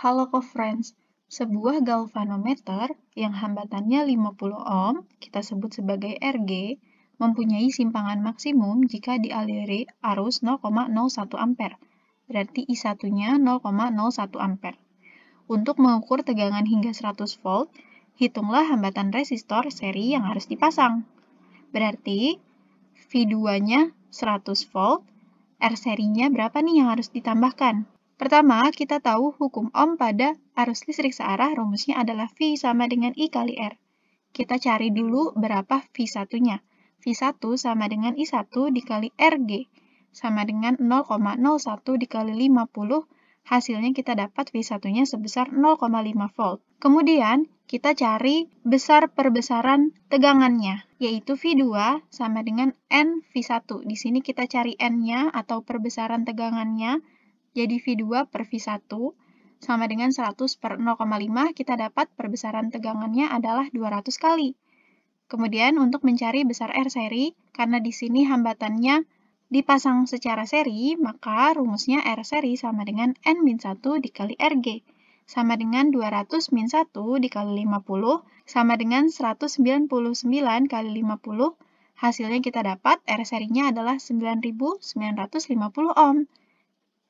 Halo friends, sebuah galvanometer yang hambatannya 50 ohm, kita sebut sebagai RG, mempunyai simpangan maksimum jika dialiri arus 0,01 ampere, berarti I1-nya 0,01 ampere. Untuk mengukur tegangan hingga 100 volt, hitunglah hambatan resistor seri yang harus dipasang. Berarti V2-nya 100 volt, R serinya berapa nih yang harus ditambahkan? Pertama, kita tahu hukum ohm pada arus listrik searah rumusnya adalah V sama dengan I kali R. Kita cari dulu berapa v satunya. V1 sama dengan I1 dikali RG, sama dengan 0,01 dikali 50, hasilnya kita dapat V1-nya sebesar 0,5 volt. Kemudian, kita cari besar perbesaran tegangannya, yaitu V2 sama dengan N V1. Di sini kita cari N-nya atau perbesaran tegangannya, jadi V2 per V1 sama dengan 100 per 0,5 kita dapat perbesaran tegangannya adalah 200 kali. Kemudian untuk mencari besar R seri, karena di sini hambatannya dipasang secara seri, maka rumusnya R seri sama dengan N-1 dikali RG, sama dengan 200-1 dikali 50, sama dengan 199 kali 50, hasilnya kita dapat R serinya adalah 9950 ohm.